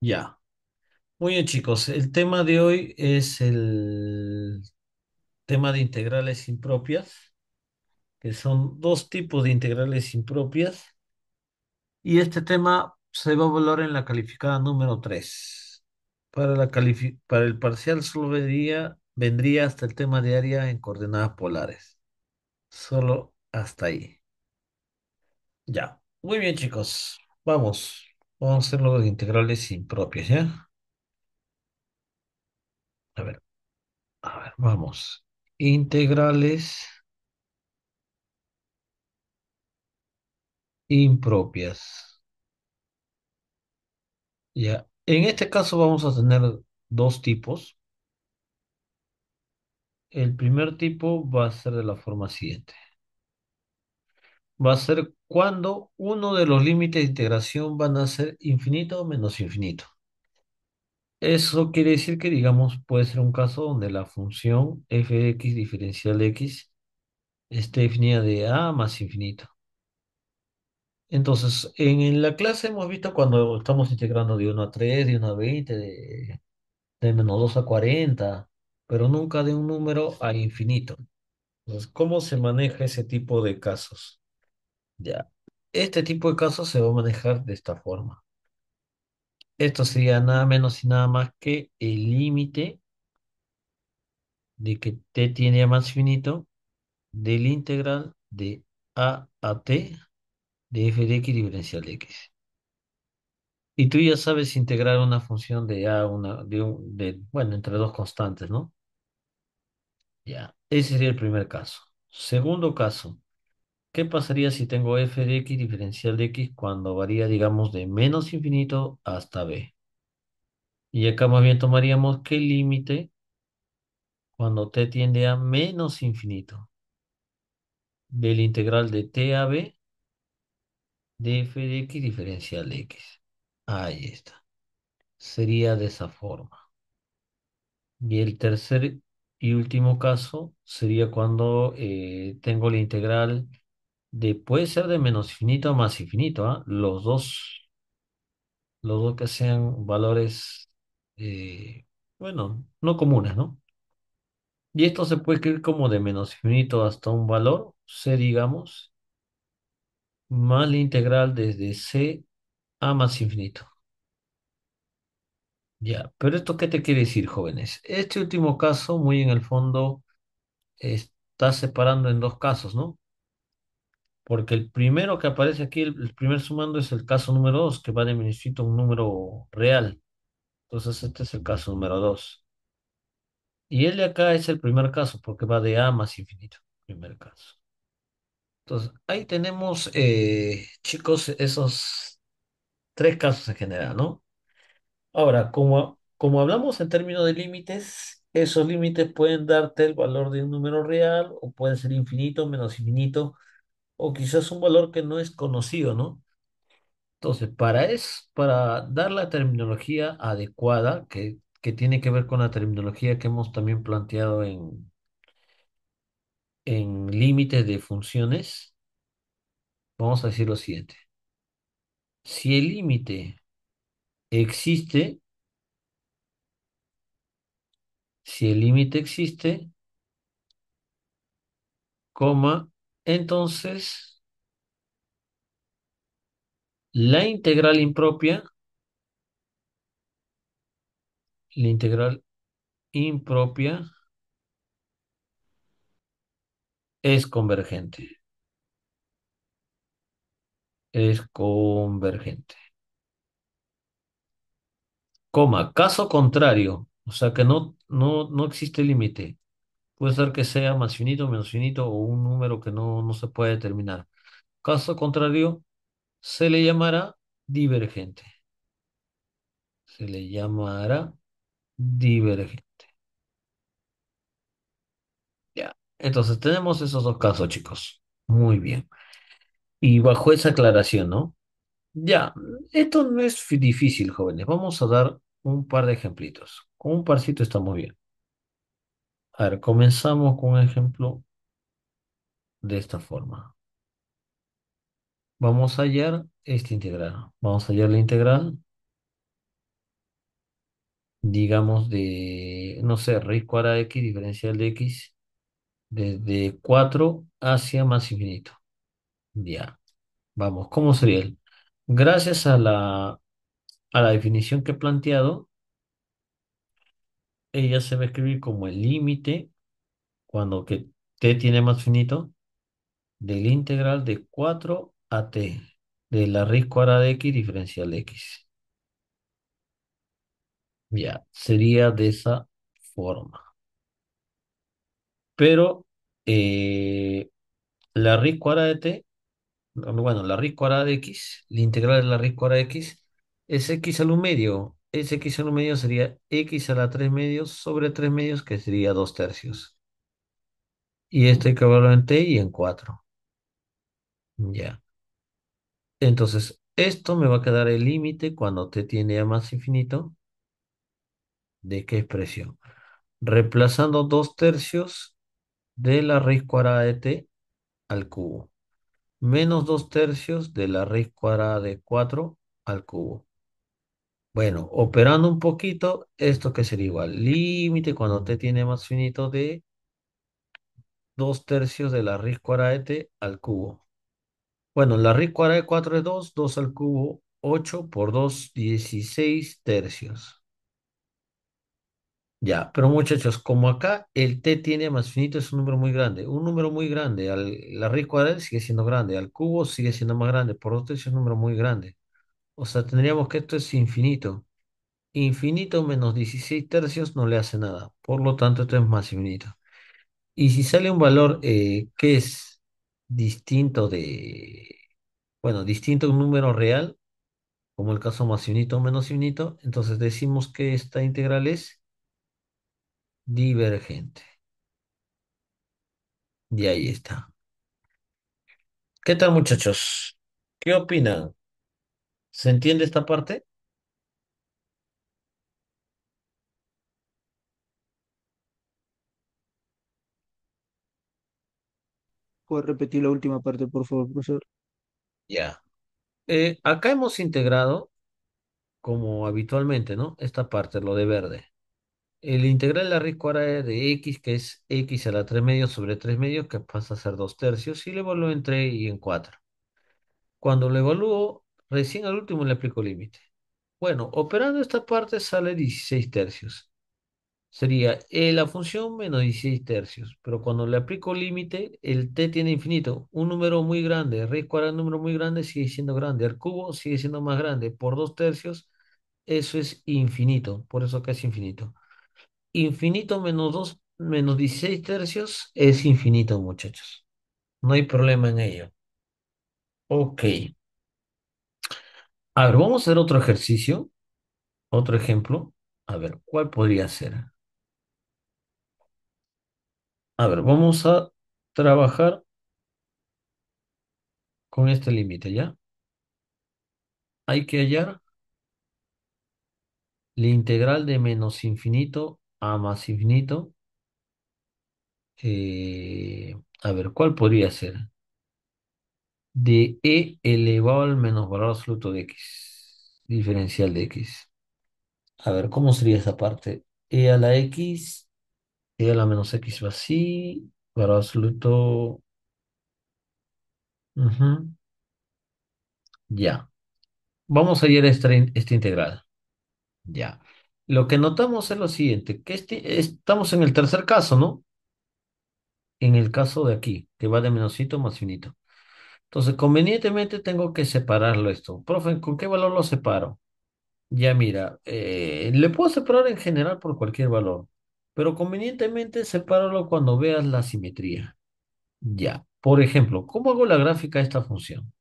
Ya. Muy bien, chicos. El tema de hoy es el tema de integrales impropias, que son dos tipos de integrales impropias. Y este tema se va a valorar en la calificada número 3. Para, la para el parcial solo vendría, vendría hasta el tema de área en coordenadas polares. Solo hasta ahí. Ya. Muy bien, chicos. Vamos. Vamos a hacerlo de integrales impropias, ¿ya? A ver, a ver, vamos. Integrales impropias. Ya, en este caso vamos a tener dos tipos. El primer tipo va a ser de la forma siguiente va a ser cuando uno de los límites de integración van a ser infinito o menos infinito. Eso quiere decir que, digamos, puede ser un caso donde la función fx diferencial x esté definida de a más infinito. Entonces, en, la clase hemos visto cuando estamos integrando de 1 a 3, de 1 a 20, de, de menos 2 a 40, pero nunca de un número a infinito. Entonces, ¿cómo se maneja ese tipo de casos? Ya. Este tipo de casos se va a manejar de esta forma. Esto sería nada menos y nada más que el límite de que t tiene a más finito del integral de a a t de f de x diferencial de x. Y tú ya sabes integrar una función de a, una, de, de bueno, entre dos constantes, ¿no? Ya, ese sería el primer caso. Segundo caso, ¿Qué pasaría si tengo f de x diferencial de x cuando varía, digamos, de menos infinito hasta b? Y acá más bien tomaríamos qué límite cuando t tiende a menos infinito del integral de t a b de f de x diferencial de x. Ahí está. Sería de esa forma. Y el tercer y último caso sería cuando eh, tengo la integral de, puede ser de menos infinito a más infinito, ¿ah? Los dos, los dos que sean valores, eh, bueno, no comunes, ¿no? Y esto se puede escribir como de menos infinito hasta un valor, C, digamos, más la integral desde C a más infinito. Ya, pero esto qué te quiere decir, jóvenes? Este último caso, muy en el fondo, está separando en dos casos, ¿no? porque el primero que aparece aquí, el, primer sumando es el caso número 2, que va de a un número real. Entonces este es el caso número 2. Y el de acá es el primer caso, porque va de A más infinito, primer caso. Entonces, ahí tenemos, eh, chicos, esos tres casos en general, ¿no? Ahora, como, como hablamos en términos de límites, esos límites pueden darte el valor de un número real o pueden ser infinito, menos infinito, o quizás un valor que no es conocido, ¿no? Entonces, para, es, para dar la terminología adecuada, que, tiene que ver con la terminología que hemos también planteado en, en límites de funciones, vamos a decir lo siguiente. Si el límite existe, si el límite existe, coma, entonces, la integral impropia, la integral impropia es convergente. Es convergente. Coma, caso contrario, o sea que no, no, no existe límite. Puede ser que sea más finito, menos finito o un número que no, no se puede determinar. Caso contrario, se le llamará divergente. Se le llamará divergente. Ya. Entonces tenemos esos dos casos, chicos. Muy bien. Y bajo esa aclaración, ¿no? Ya, esto no es difícil, jóvenes. Vamos a dar un par de ejemplitos. Con un parcito estamos bien. A ver, comenzamos con un ejemplo de esta forma. Vamos a hallar esta integral. Vamos a hallar la integral, digamos, de, no sé, raíz cuadrada de x diferencial de x desde 4 hacia más infinito. Ya. Vamos, ¿cómo sería Gracias a la, a la definición que he planteado, ya se va a escribir como el límite, cuando que t tiene más finito, del integral de 4 a t, de la raíz cuadrada de x diferencial de x. Ya, sería de esa forma. Pero eh, la raíz cuadrada de t, bueno, la raíz cuadrada de x, la integral de la raíz cuadrada de x, es x al medio, es x a 1 medio sería x a la 3 medios sobre 3 medios, que sería 2 tercios. Y esto hay que verlo en t y en 4. Ya. Entonces, esto me va a quedar el límite cuando t tiene a más infinito. ¿De qué expresión? Reemplazando 2 tercios de la raíz cuadrada de t al cubo. Menos 2 tercios de la raíz cuadrada de 4 al cubo bueno, operando un poquito, esto que sería igual. Límite cuando t tiene más finito de 2 tercios de la raíz cuadrada de t al cubo. Bueno, la raíz cuadrada de 4 es 2, 2 al cubo 8 por 2, 16 tercios. Ya, pero muchachos, como acá el t tiene más finito es un número muy grande. Un número muy grande, la raíz cuadrada sigue siendo grande, al cubo sigue siendo más grande, por 2 tercios es un número muy grande. O sea, tendríamos que esto es infinito. Infinito menos 16 tercios no le hace nada. Por lo tanto, esto es más infinito. Y si sale un valor eh, que es distinto de, bueno, distinto a un número real, como el caso más infinito o menos infinito, entonces decimos que esta integral es divergente. Y ahí está. ¿Qué tal, muchachos? ¿Qué opinan? ¿Se entiende esta parte? ¿Puedo repetir la última parte, por favor, profesor? Ya. Eh, acá hemos integrado, como habitualmente, ¿no? Esta parte, lo de verde. El integral de la raíz cuadrada de x, que es x a la 3 medios sobre 3 medios, que pasa a ser 2 tercios, y lo evalúo en 3 y en 4. Cuando lo evalúo, Recién al último le aplico límite. Bueno, operando esta parte sale 16 tercios. Sería eh, la función menos 16 tercios. Pero cuando le aplico límite, el t tiene infinito. Un número muy grande, raíz cuadrada, un número muy grande, sigue siendo grande. El cubo sigue siendo más grande. Por 2 tercios, eso es infinito. Por eso que es infinito. Infinito menos 2, menos 16 tercios es infinito, muchachos. No hay problema en ello. Ok. A ver, vamos a hacer otro ejercicio, otro ejemplo. A ver, ¿cuál podría ser? A ver, vamos a trabajar con este límite, ¿ya? Hay que hallar la integral de menos infinito a más infinito. Eh, a ver, ¿cuál podría ser? de e elevado al menos valor absoluto de x, diferencial de x. A ver, ¿cómo sería esa parte? e a la x, e a la menos x va así, valor absoluto. Ya. Vamos a ir esta, esta integral. Ya. Lo que notamos es lo siguiente, que este, estamos en el tercer caso, ¿no? En el caso de aquí, que va de menosito más finito. Entonces, convenientemente tengo que separarlo esto. Profe, ¿con qué valor lo separo? Ya mira, eh, le puedo separar en general por cualquier valor, pero convenientemente sepáralo cuando veas la simetría. Ya. Por ejemplo, ¿cómo hago la gráfica de esta función?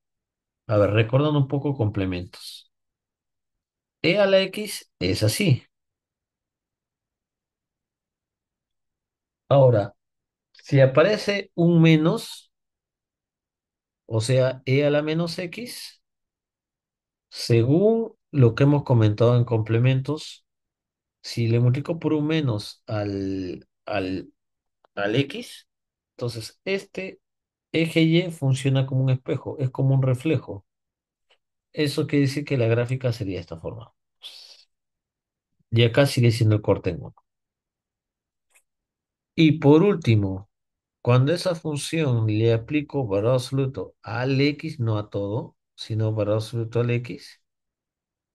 A ver, recordando un poco complementos. E a la X es así. Ahora, si aparece un menos, o sea, e a la menos x, según lo que hemos comentado en complementos, si le multiplico por un menos al, al, x, entonces este eje y funciona como un espejo, es como un reflejo. Eso quiere decir que la gráfica sería de esta forma. Y acá sigue siendo el corte en 1. Y por último, cuando esa función le aplico valor absoluto al x, no a todo, sino valor absoluto al x,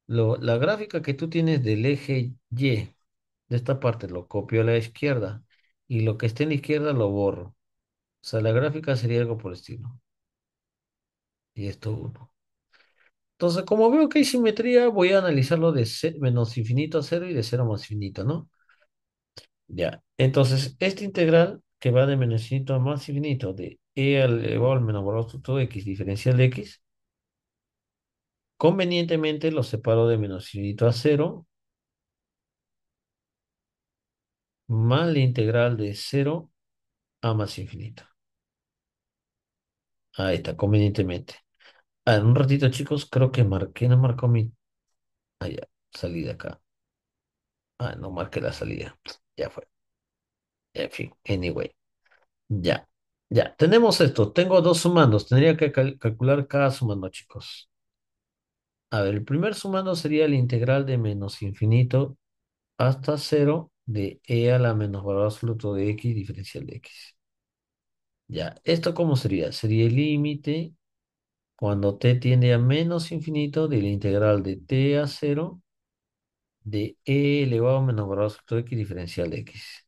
la gráfica que tú tienes del eje y, de esta parte, lo copio a la izquierda y lo que esté en la izquierda lo borro. O sea, la gráfica sería algo por el estilo. Y esto 1. Entonces, como veo que hay simetría, voy a analizarlo de menos infinito a 0 y de 0 más infinito, ¿no? Ya, entonces, esta integral que va de menos infinito a más infinito de e elevado eh, al menos todo x diferencial de x, convenientemente lo separo de menos infinito a cero. más la integral de cero. a más infinito. Ahí está, convenientemente. Ah, en un ratito, chicos, creo que marqué, no marcó mi... Ah, ya, salí de acá. Ah, no marqué la salida. Ya fue. En fin, anyway. Ya, ya. Tenemos esto. Tengo dos sumandos. Tendría que calcular cada sumando, chicos. A ver, el primer sumando sería la integral de menos infinito hasta cero de e a la menos valor absoluto de x diferencial de x. Ya, ¿esto cómo sería? Sería el límite cuando t tiende a menos infinito de la integral de t a cero de e elevado a menos valor absoluto de x diferencial de x.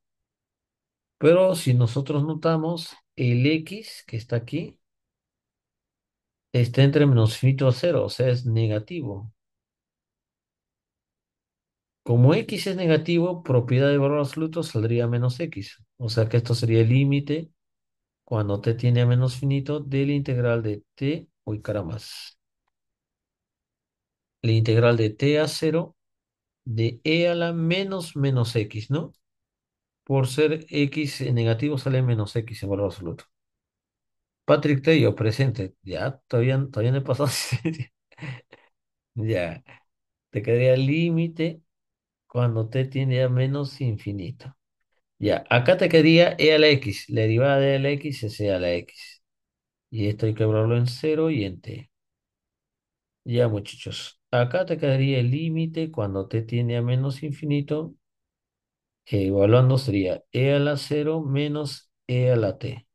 Pero si nosotros notamos, el x que está aquí está entre menos finito a cero, o sea, es negativo. Como x es negativo, propiedad de valor absoluto saldría menos x. O sea que esto sería el límite cuando t tiene a menos finito de la integral de t, uy más. la integral de t a cero, de e a la menos menos x, ¿no? por ser X negativo sale menos X en valor absoluto. Patrick Tello, presente. Ya, todavía, todavía no he pasado. ya. Te quedaría límite cuando t tiene a menos infinito. Ya, acá te quedaría e a la x. La derivada de e a la x es e a la x. Y esto hay que hablarlo en 0 y en t. Ya, muchachos. Acá te quedaría el límite cuando t tiene a menos infinito evaluando sería e a la 0 menos e a la t.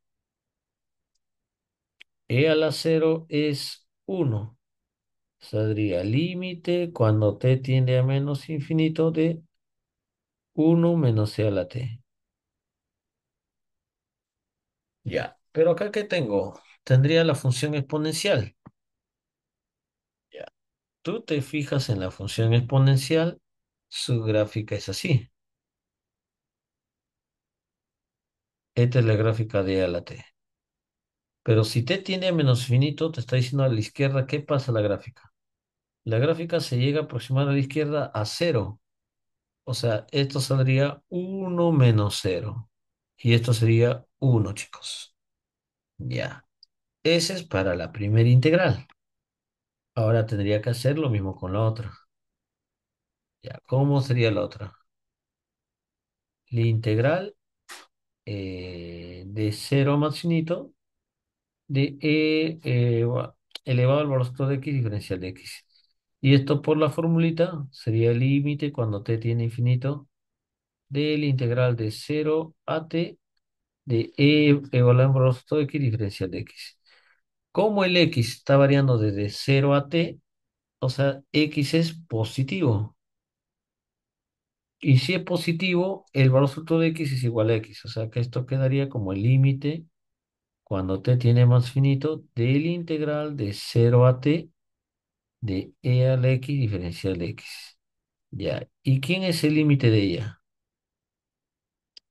e a la 0 es 1. Saldría límite cuando t tiende a menos infinito de 1 menos e a la t. Ya, pero acá que tengo, tendría la función exponencial. Ya, tú te fijas en la función exponencial, su gráfica es así. Esta es la gráfica de A la T. Pero si T tiene menos finito, te está diciendo a la izquierda qué pasa la gráfica. La gráfica se llega a aproximar a la izquierda a cero. O sea, esto saldría 1 menos 0. Y esto sería 1, chicos. Ya. Ese es para la primera integral. Ahora tendría que hacer lo mismo con la otra. Ya, ¿cómo sería la otra? La integral de 0 más finito de e eh, elevado al valor de x diferencial de x. Y esto por la formulita sería el límite cuando t tiene infinito del integral de 0 a t de e elevado al valor de x diferencial de x. Como el x está variando desde 0 a t, o sea, x es positivo. Y si es positivo, el valor absoluto de x es igual a x. O sea que esto quedaría como el límite cuando t tiene más finito del integral de 0 a t de e al x diferencial de x. Ya. ¿Y quién es el límite de ella?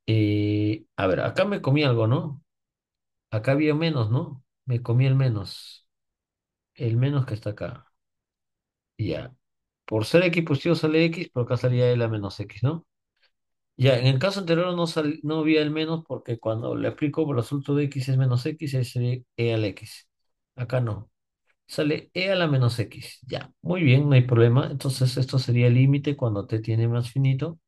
Eh, a ver, acá me comí algo, ¿no? Acá había menos, ¿no? Me comí el menos. El menos que está acá. Ya. Por ser X positivo sale X, por acá salía e a menos X, ¿no? Ya, en el caso anterior no, no había el menos porque cuando le aplico por asunto de X es menos X, ahí sería E la X. Acá no. Sale E a la menos X. Ya, muy bien, no hay problema. Entonces esto sería el límite cuando T tiene más finito.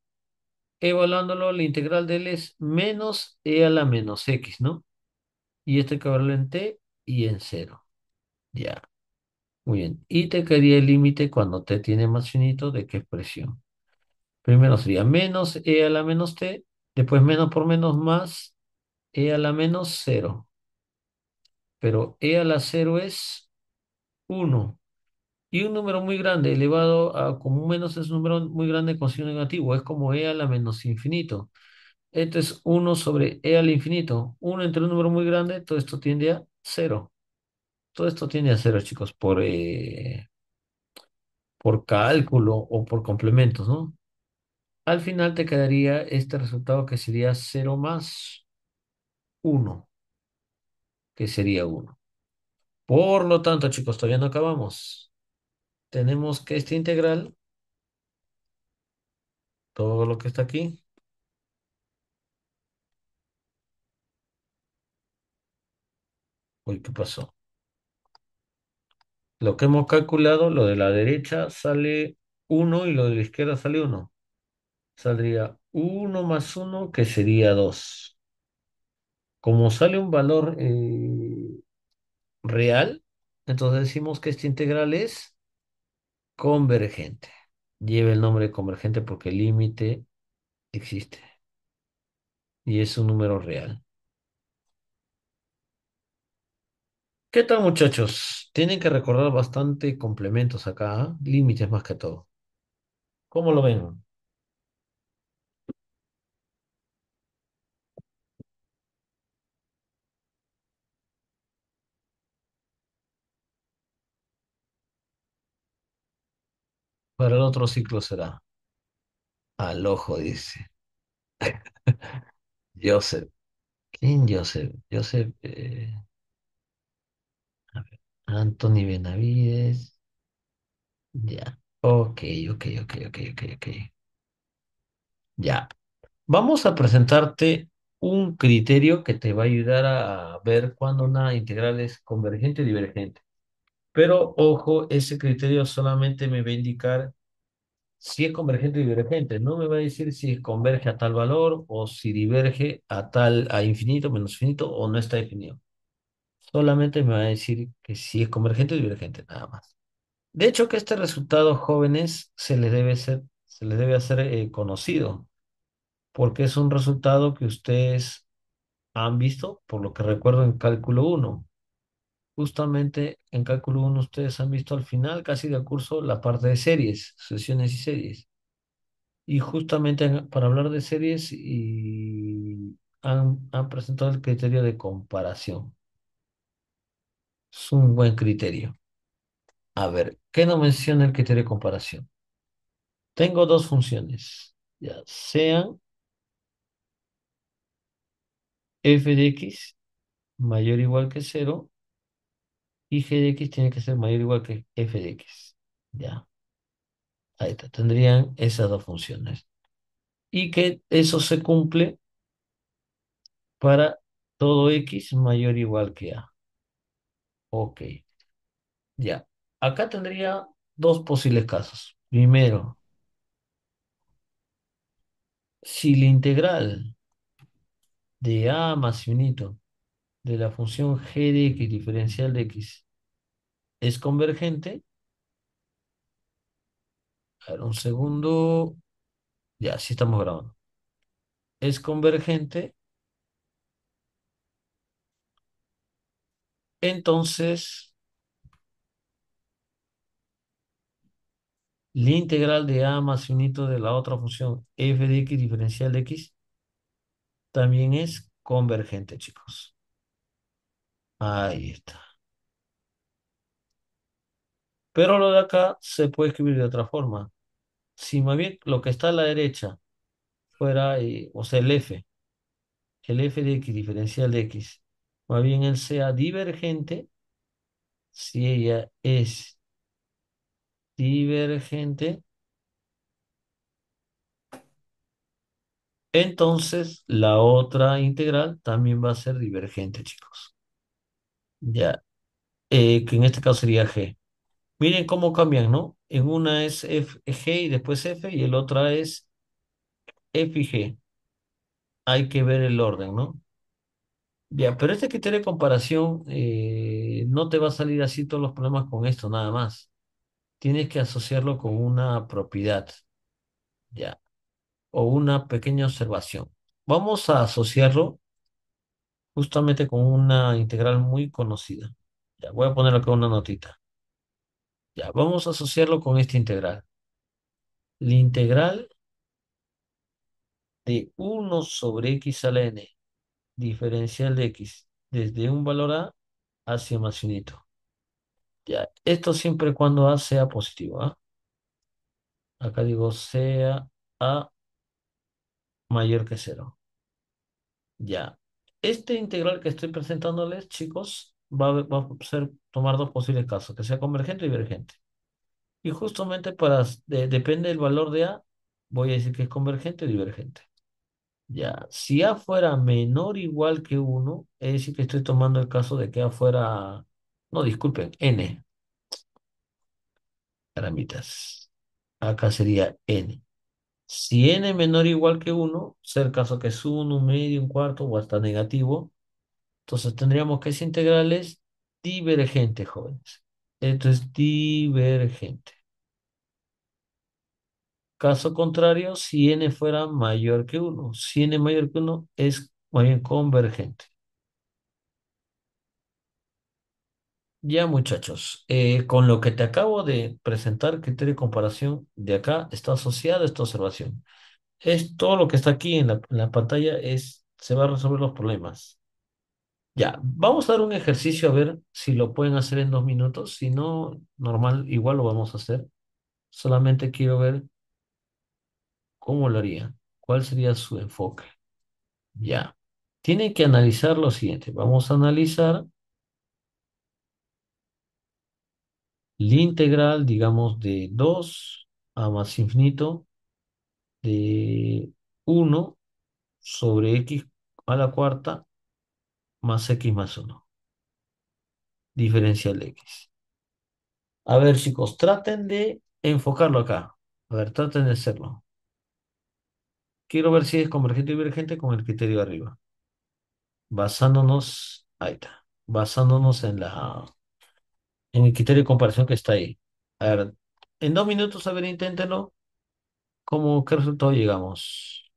Evaluándolo, la integral de él e es menos E a la menos X, ¿no? Y este que en T y en 0. Ya. Muy bien. Y te quedaría el límite cuando t tiene más finito de qué expresión. Primero sería menos e a la menos t, después menos por menos más e a la menos cero. Pero e a la cero es 1. Y un número muy grande elevado a como menos es un número muy grande con signo negativo. Es como e a la menos infinito. Esto es 1 sobre e al infinito. 1 entre un número muy grande, todo esto tiende a 0. Todo esto tiene a cero, chicos, por, eh, por cálculo o por complementos, ¿no? Al final te quedaría este resultado que sería 0 más 1, que sería 1. Por lo tanto, chicos, todavía no acabamos. Tenemos que esta integral, todo lo que está aquí, uy, ¿qué pasó? Lo que hemos calculado, lo de la derecha sale 1 y lo de la izquierda sale 1. Saldría 1 más 1, que sería 2. Como sale un valor eh, real, entonces decimos que esta integral es convergente. Lleva el nombre de convergente porque el límite existe. Y es un número real. ¿Qué tal, muchachos? Tienen que recordar bastante complementos acá, ¿ah? límites más que todo. ¿Cómo lo ven? Para el otro ciclo será. Al ojo, dice. Joseph. ¿Quién Joseph? Joseph. Eh, Anthony Benavides. Ya. Ok, ok, ok, ok, ok, ok. Ya. Vamos a presentarte un criterio que te va a ayudar a ver cuándo una integral es convergente o divergente. Pero ojo, ese criterio solamente me va a indicar si es convergente o divergente. No me va a decir si converge a tal valor o si diverge a tal, a infinito, menos infinito o no está definido. Solamente me va a decir que si es convergente o divergente, nada más. De hecho, que este resultado, jóvenes, se les debe, ser, se les debe hacer eh, conocido, porque es un resultado que ustedes han visto, por lo que recuerdo en cálculo 1. Justamente en cálculo 1 ustedes han visto al final, casi del curso, la parte de series, sesiones y series. Y justamente para hablar de series y han presentado el criterio de comparación es un buen criterio. A ver, ¿qué no menciona el criterio de comparación? Tengo dos funciones, ya sean f de x mayor o igual que cero y g de x tiene que ser mayor o igual que f de x. Ya. Ahí está. Tendrían esas dos funciones. Y que eso se cumple para todo x mayor o igual que a. Ok, ya. Acá tendría dos posibles casos. Primero, si la integral de A más infinito de la función g de x diferencial de x es convergente, a ver, un segundo, ya, sí estamos grabando, es convergente, Entonces, la integral de a más finito de la otra función f de x diferencial de x también es convergente, chicos. Ahí está. Pero lo de acá se puede escribir de otra forma. Si más bien lo que está a la derecha fuera, eh, o sea, el f, el f de x diferencial de x, más bien él sea divergente, si ella es divergente, entonces la otra integral también va a ser divergente, chicos. Ya, eh, que en este caso sería g. Miren cómo cambian, ¿no? En una es f, g y después f y el otra es f y g. Hay que ver el orden, ¿no? Bien, pero este criterio de comparación eh, no te va a salir así todos los problemas con esto nada más. Tienes que asociarlo con una propiedad, ya, o una pequeña observación. Vamos a asociarlo justamente con una integral muy conocida. Ya, voy a ponerlo acá una notita. Ya, vamos a asociarlo con esta integral. La integral de 1 sobre x a la n diferencial de x desde un valor a hacia más finito. Ya, esto siempre cuando a sea positivo. ¿ah? Acá digo sea a mayor que cero. Ya. Este integral que estoy presentándoles, chicos, va a, ser, tomar dos posibles casos, que sea convergente o divergente. Y justamente para, depende del valor de A, voy a decir que es convergente o divergente. Ya, si A fuera menor o igual que 1, es decir que estoy tomando el caso de que A fuera, no, disculpen, N. Caramitas. Acá sería N. Si N menor o igual que 1, sea el caso que es 1, un medio, un cuarto o hasta negativo, entonces tendríamos que esa integral es divergente, jóvenes. Esto es divergente. Caso contrario, si n fuera mayor que 1. Si n mayor que 1 es bien convergente. Ya muchachos, eh, con lo que te acabo de presentar, criterio de comparación de acá, está asociada esta observación. Es todo lo que está aquí en la, pantalla, es, se va a resolver los problemas. Ya, vamos a dar un ejercicio a ver si lo pueden hacer en dos minutos. Si no, normal, igual lo vamos a hacer. Solamente quiero ver ¿Cómo lo haría? ¿Cuál sería su enfoque? Ya. Tienen que analizar lo siguiente. Vamos a analizar La integral, digamos, de 2 a más infinito de 1 sobre x a la cuarta más x más 1. Diferencial de x. A ver, chicos, traten de enfocarlo acá. A ver, traten de hacerlo. Quiero ver si es convergente o divergente con el criterio de arriba. Basándonos, ahí está, basándonos en la en el criterio de comparación que está ahí. A ver, en dos minutos, a ver, inténtenlo. ¿Cómo, qué resultado llegamos?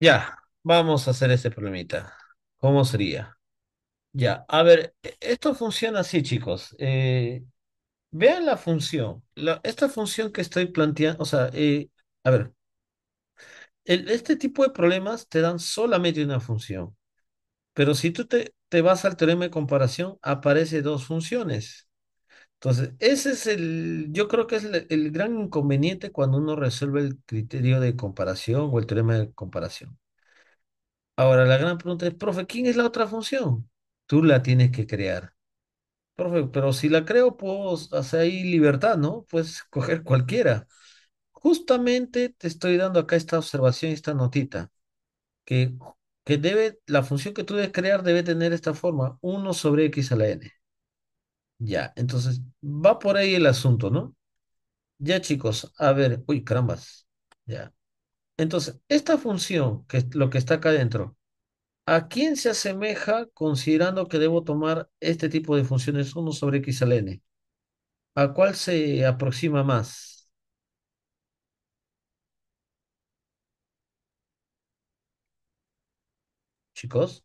Ya, vamos a hacer este problemita. ¿Cómo sería? Ya, a ver, esto funciona así, chicos. Eh, vean la función. esta función que estoy planteando, o sea, eh, a ver, este tipo de problemas te dan solamente una función. Pero si tú te, te vas al teorema de comparación, aparece dos funciones. Entonces, ese es el, yo creo que es el, gran inconveniente cuando uno resuelve el criterio de comparación o el teorema de comparación. Ahora, la gran pregunta es, profe, ¿quién es la otra función? Tú la tienes que crear. Profe, pero si la creo, puedo hacer ahí libertad, ¿no? Puedes coger cualquiera. Justamente te estoy dando acá esta observación, esta notita, que, que debe, la función que tú debes crear debe tener esta forma, 1 sobre x a la n. Ya, entonces va por ahí el asunto, ¿no? Ya chicos, a ver, uy, carambas, ya. Entonces, esta función, que es lo que está acá adentro, ¿a quién se asemeja considerando que debo tomar este tipo de funciones 1 sobre x al n? ¿A cuál se aproxima más? Chicos,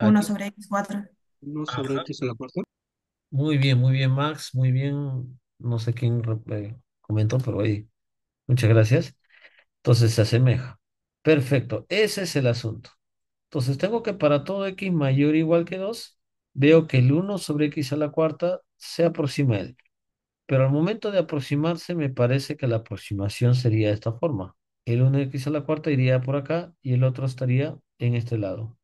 1 sobre x4. 1 sobre x a la 4. Muy bien, muy bien, Max, muy bien. No sé quién eh, comentó, pero ahí, muchas gracias. Entonces se asemeja. Perfecto, ese es el asunto. Entonces tengo que para todo x mayor o igual que 2, veo que el 1 sobre x a la cuarta se aproxima a él. Pero al momento de aproximarse me parece que la aproximación sería de esta forma. El 1x a la cuarta iría por acá y el otro estaría en este lado.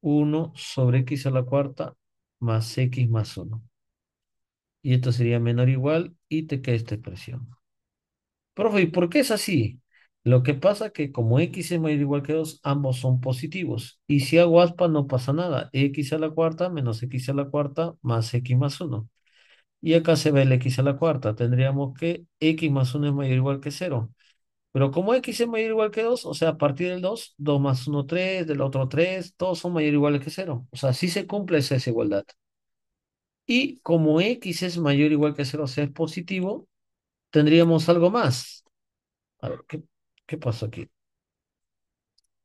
1 sobre x a la cuarta más x más 1 y esto sería menor o igual y te queda esta expresión. Profe, ¿y por qué es así? Lo que pasa es que como x es mayor o igual que 2, ambos son positivos. Y si hago aspa no pasa nada. x a la cuarta menos x a la cuarta más x más 1. Y acá se ve el x a la cuarta. Tendríamos que x más 1 es mayor o igual que 0. Pero como x es mayor o igual que 2, o sea, a partir del 2, 2 más 1, 3, del otro 3, todos son mayor o igual que 0. O sea, sí se cumple esa desigualdad. Y como x es mayor o igual que 0, o sea, es positivo, tendríamos algo más. A ver, ¿qué, qué pasó aquí?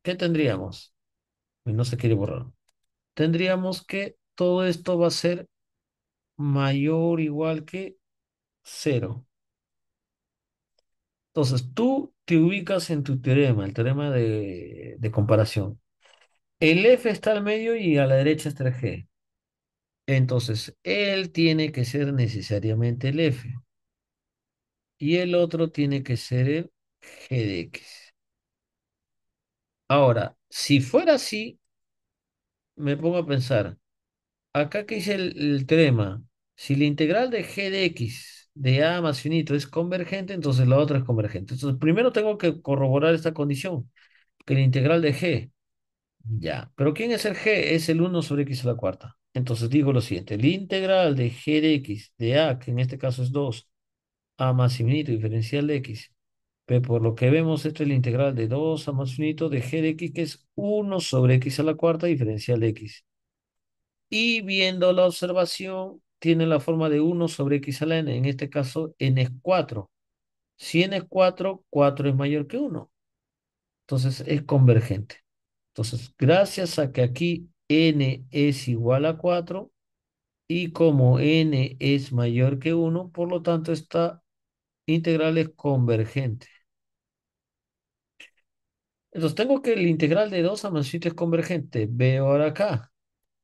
¿Qué tendríamos? No se quiere borrar. Tendríamos que todo esto va a ser mayor o igual que 0. Entonces, tú te ubicas en tu teorema, el teorema de, comparación. El f está al medio y a la derecha está el g entonces, él tiene que ser necesariamente el f. Y el otro tiene que ser el g de x. Ahora, si fuera así, me pongo a pensar, acá que hice el, trema. si la integral de g de x de a más finito es convergente, entonces la otra es convergente. Entonces, primero tengo que corroborar esta condición, que la integral de g, ya. ¿Pero quién es el g? Es el 1 sobre x a la cuarta. Entonces digo lo siguiente, La integral de g de x de a, que en este caso es 2, a más infinito, diferencial de x, pero por lo que vemos esto es la integral de 2 a más infinito de g de x, que es 1 sobre x a la cuarta, diferencial de x. Y viendo la observación, tiene la forma de 1 sobre x a la n, en este caso n es 4. Si n es 4, 4 es mayor que 1. Entonces es convergente. Entonces, gracias a que aquí n es igual a 4 y como n es mayor que 1, por lo tanto esta integral es convergente. Entonces tengo que el integral de 2 a infinito es convergente. Veo ahora acá.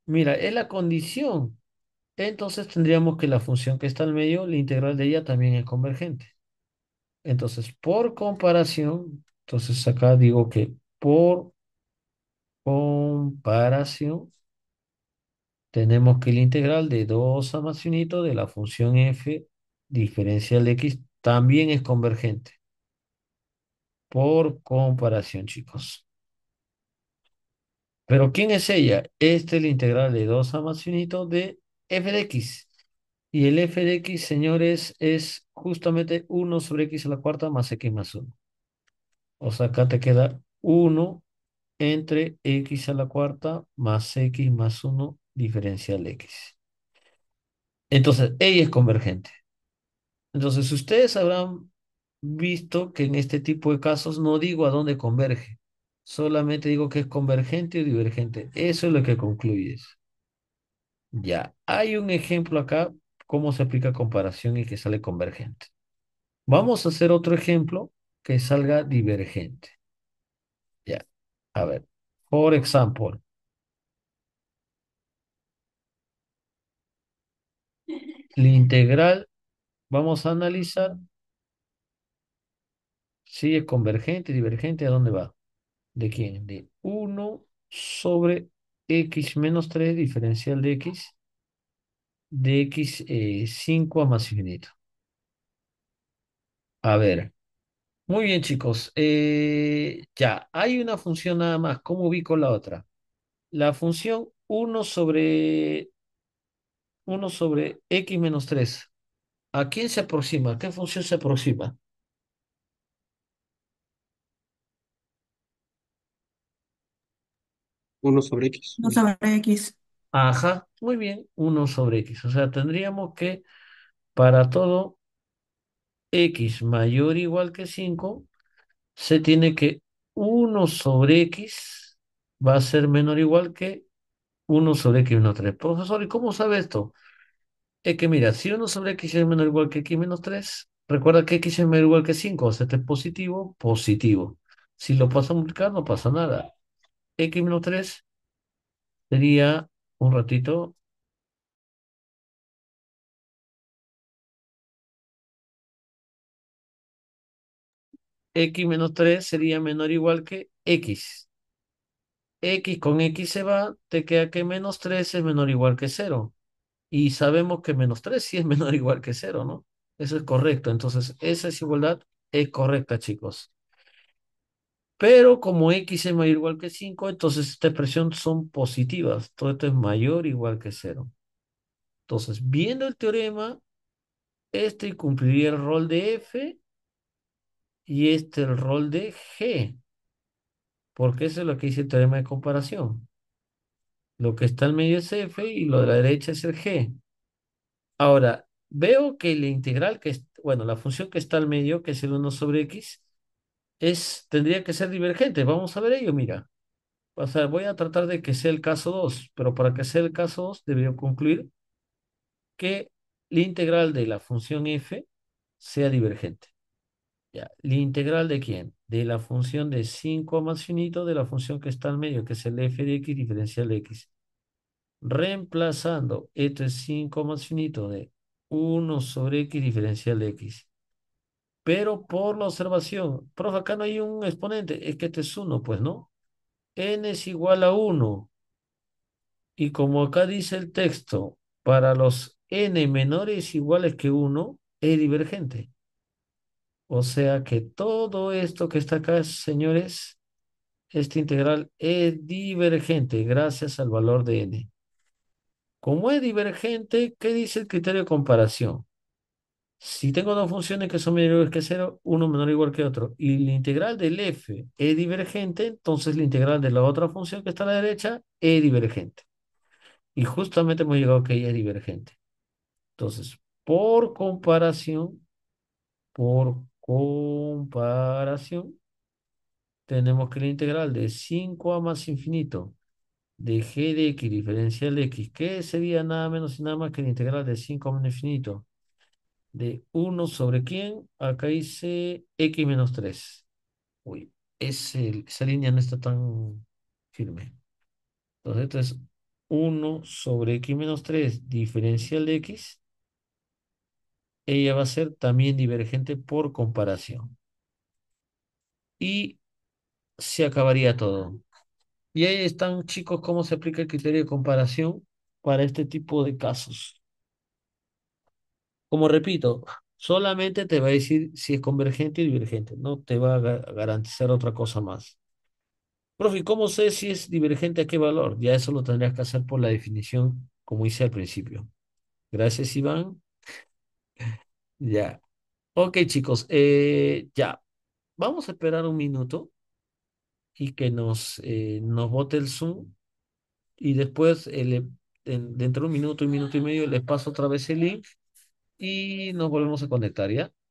Mira, es la condición. Entonces tendríamos que la función que está al medio, la integral de ella también es convergente. Entonces, por comparación, entonces acá digo que por Comparación. Tenemos que el integral de 2 a más finito de la función f diferencial de x también es convergente. Por comparación, chicos. ¿Pero quién es ella? Este es el integral de 2 a más finito de f de x. Y el f de x, señores, es justamente 1 sobre x a la cuarta más x más 1. O sea, acá te queda 1 entre x a la cuarta más x más 1 diferencial x. Entonces, ella es convergente. Entonces, ustedes habrán visto que en este tipo de casos no digo a dónde converge, solamente digo que es convergente o divergente. Eso es lo que concluyes. Ya, hay un ejemplo acá, cómo se aplica comparación y que sale convergente. Vamos a hacer otro ejemplo que salga divergente. A ver, por ejemplo. La integral, vamos a analizar si es convergente, divergente, ¿a dónde va? ¿De quién? De 1 sobre x menos 3, diferencial de x, de x 5 eh, a más infinito. A ver, muy bien, chicos. Eh, ya, hay una función nada más. ¿Cómo ubico la otra? La función 1 sobre 1 sobre x menos 3. ¿A quién se aproxima? qué función se aproxima? 1 sobre x. 1 sobre x. Ajá, muy bien, 1 sobre x. O sea, tendríamos que para todo x mayor o igual que 5, se tiene que 1 sobre x va a ser menor o igual que 1 sobre x menos 3. Profesor, ¿y cómo sabe esto? Es que mira, si 1 sobre x es menor o igual que x menos 3, recuerda que x es menor o igual que 5, o sea, este es positivo, positivo. Si lo pasa a multiplicar, no pasa nada. x menos 3 sería, un ratito, x menos 3 sería menor o igual que x. x con x se va, te queda que menos 3 es menor o igual que 0. Y sabemos que menos 3 sí es menor o igual que 0, ¿no? Eso es correcto. Entonces, esa desigualdad es correcta, chicos. Pero como x es mayor o igual que 5, entonces esta expresión son positivas. Todo esto es mayor o igual que 0. Entonces, viendo el teorema, este cumpliría el rol de f y este el rol de G, porque eso es lo que dice el teorema de comparación. Lo que está al medio es F y lo de la derecha es el G. Ahora, veo que la integral que, es, bueno, la función que está al medio, que es el 1 sobre X, es, tendría que ser divergente. Vamos a ver ello, mira. voy a tratar de que sea el caso 2, pero para que sea el caso 2 debería concluir que la integral de la función f sea divergente. ¿La integral de quién? De la función de 5 más finito de la función que está al medio, que es el f de x diferencial x. Reemplazando este 5 más finito de 1 sobre x diferencial de x. Pero por la observación, profe, acá no hay un exponente, es que este es 1, pues, ¿no? n es igual a 1. Y como acá dice el texto, para los n menores iguales que 1, es divergente. O sea que todo esto que está acá, señores, esta integral es divergente gracias al valor de n. Como es divergente, ¿qué dice el criterio de comparación? Si tengo dos funciones que son menores que cero, uno menor o igual que otro, y la integral del f es divergente, entonces la integral de la otra función que está a la derecha es divergente. Y justamente hemos llegado a que ella es divergente. Entonces, por comparación, por Comparación. Tenemos que la integral de 5a más infinito de g de x diferencial de x, que sería nada menos y nada más que la integral de 5 a menos infinito de 1 sobre quién, acá hice x menos 3. Uy, esa línea no está tan firme. Entonces esto es 1 sobre x menos 3 diferencial de x ella va a ser también divergente por comparación. Y se acabaría todo. Y ahí están, chicos, cómo se aplica el criterio de comparación para este tipo de casos. Como repito, solamente te va a decir si es convergente o divergente, no te va a garantizar otra cosa más. Profe, ¿cómo sé si es divergente a qué valor? Ya eso lo tendrías que hacer por la definición, como hice al principio. Gracias, Iván. Ya. Ok, chicos, eh, ya. Vamos a esperar un minuto y que nos, eh, nos bote el Zoom. Y después, eh, dentro de un minuto, un minuto y medio, les paso otra vez el link y nos volvemos a conectar, ¿ya?